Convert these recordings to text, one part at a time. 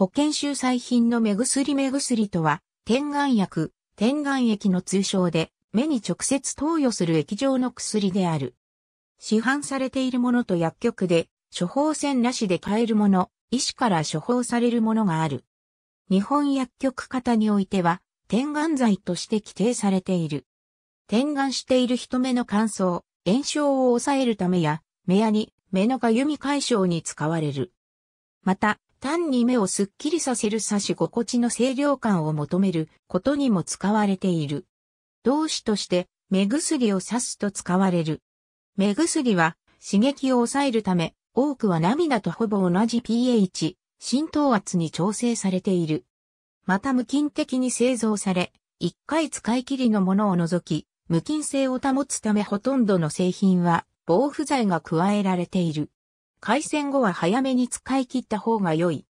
保険収載品の目薬目薬とは、点眼薬、点眼液の通称で、目に直接投与する液状の薬である。市販されているものと薬局で、処方箋なしで買えるもの、医師から処方されるものがある。日本薬局型においては、点眼剤として規定されている。点眼している人目の乾燥、炎症を抑えるためや、目やに目のかゆみ解消に使われる。また、単に目をすっきりさせる差し心地の清涼感を求めることにも使われている。動詞として目薬を刺すと使われる。目薬は刺激を抑えるため、多くは涙とほぼ同じ pH、浸透圧に調整されている。また無菌的に製造され、一回使い切りのものを除き、無菌性を保つためほとんどの製品は防腐剤が加えられている。回線後は早めに使い切った方が良い。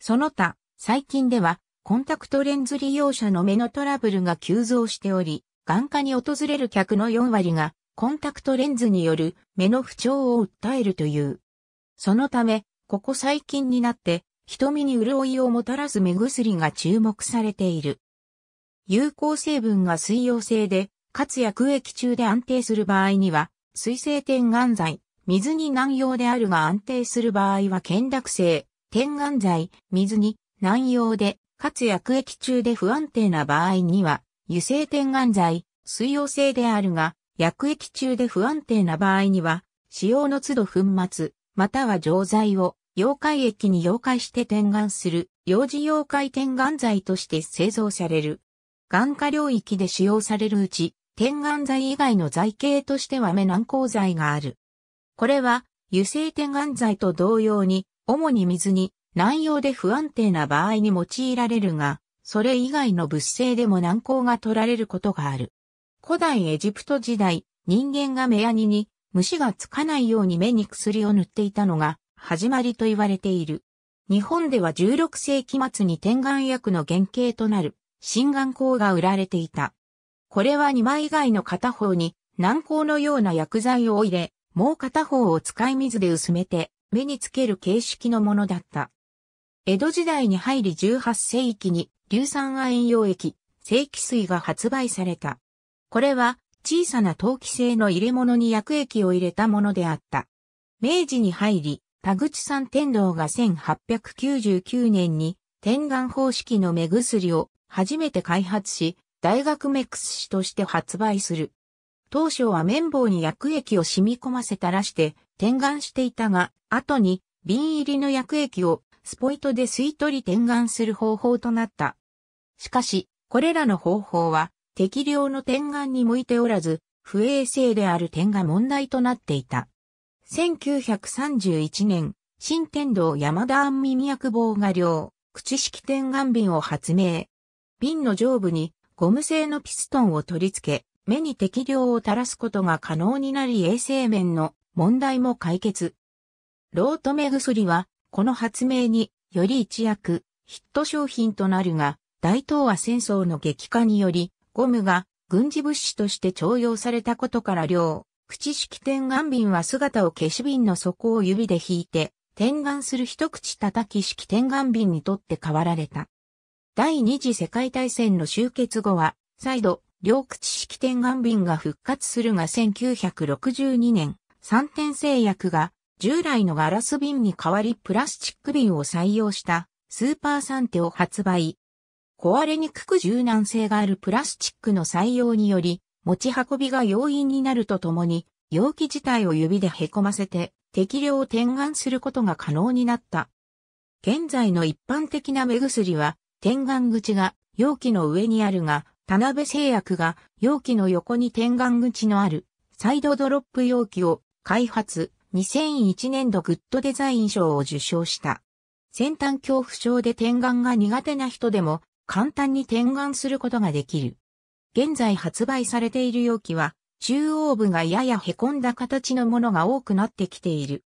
その他、最近では、コンタクトレンズ利用者の目のトラブルが急増しており、眼科に訪れる客の4割が、コンタクトレンズによる目の不調を訴えるという。そのため、ここ最近になって、瞳に潤いをもたらす目薬が注目されている。有効成分が水溶性で、かつ薬液中で安定する場合には、水性点眼剤、水に難用であるが安定する場合は懸濁性、点眼剤、水に難用で、かつ薬液中で不安定な場合には、油性点眼剤、水溶性であるが、薬液中で不安定な場合には、使用の都度粉末、または錠剤を、溶解液に溶解して点眼する、幼児溶解点眼剤として製造される。眼科領域で使用されるうち、点眼剤以外の剤系としては目軟膏剤がある。これは油性点眼剤と同様に、主に水に内容で不安定な場合に用いられるが、それ以外の物性でも軟膏が取られることがある。古代エジプト時代、人間が目やにに虫がつかないように目に薬を塗っていたのが始まりと言われている。日本では16世紀末に点眼薬の原型となる新眼膏が売られていた。これは2枚以外の片方に軟膏のような薬剤を入れ、もう片方を使い水で薄めて目につける形式のものだった。江戸時代に入り18世紀に硫酸亜鉛溶液、正規水が発売された。これは小さな陶器製の入れ物に薬液を入れたものであった。明治に入り、田口山天道が1899年に天眼方式の目薬を初めて開発し、大学メックス紙として発売する。当初は綿棒に薬液を染み込ませたらして点眼していたが、後に瓶入りの薬液をスポイトで吸い取り点眼する方法となった。しかし、これらの方法は適量の点眼に向いておらず、不衛生である点が問題となっていた。1931年、新天道山田安耳薬棒画量、口式点眼瓶を発明。瓶の上部にゴム製のピストンを取り付け、目に適量を垂らすことが可能になり衛生面の問題も解決。ロート目薬は、この発明により一躍ヒット商品となるが、大東亜戦争の激化により、ゴムが軍事物資として徴用されたことから量、口式天眼瓶は姿を消し瓶の底を指で引いて、天眼する一口叩き式天眼瓶にとって変わられた。第二次世界大戦の終結後は、再度、両口式天眼瓶が復活するが1962年、三点製薬が従来のガラス瓶に代わりプラスチック瓶を採用したスーパーサンテを発売。壊れにくく柔軟性があるプラスチックの採用により、持ち運びが容易になるとともに、容器自体を指で凹ませて適量を点眼することが可能になった。現在の一般的な目薬は、点眼口が容器の上にあるが、田辺製薬が容器の横に点眼口のあるサイドドロップ容器を開発2001年度グッドデザイン賞を受賞した。先端恐怖症で点眼が苦手な人でも簡単に点眼することができる。現在発売されている容器は中央部がやや凹んだ形のものが多くなってきている。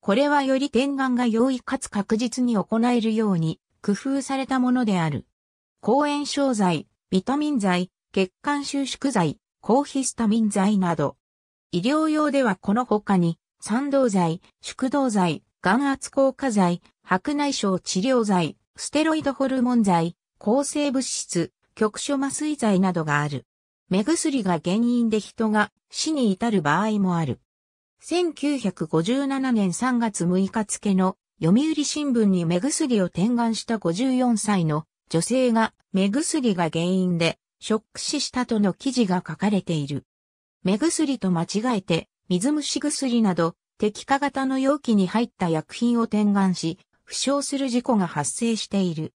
これはより点眼が容易かつ確実に行えるように工夫されたものである。抗炎商材。ビタミン剤、血管収縮剤、抗ヒスタミン剤など。医療用ではこの他に、酸同剤、縮動剤、眼圧効果剤、白内障治療剤、ステロイドホルモン剤、抗生物質、局所麻酔剤などがある。目薬が原因で人が死に至る場合もある。1957年3月6日付の読売新聞に目薬を転眼した54歳の女性が目薬が原因でショック死したとの記事が書かれている。目薬と間違えて水虫薬など敵化型の容器に入った薬品を点眼し、負傷する事故が発生している。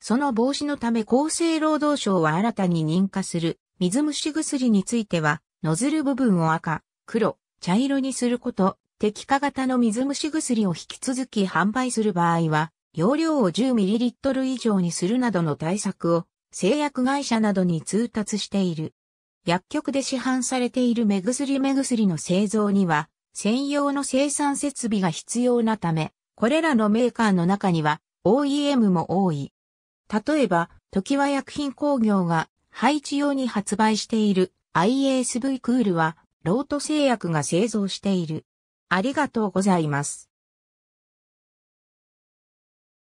その防止のため厚生労働省は新たに認可する水虫薬については、ノズル部分を赤、黒、茶色にすること、敵化型の水虫薬を引き続き販売する場合は、容量を 10ml 以上にするなどの対策を製薬会社などに通達している。薬局で市販されている目薬目薬の製造には専用の生産設備が必要なため、これらのメーカーの中には OEM も多い。例えば、時は薬品工業が配置用に発売している ISV クールはロート製薬が製造している。ありがとうございます。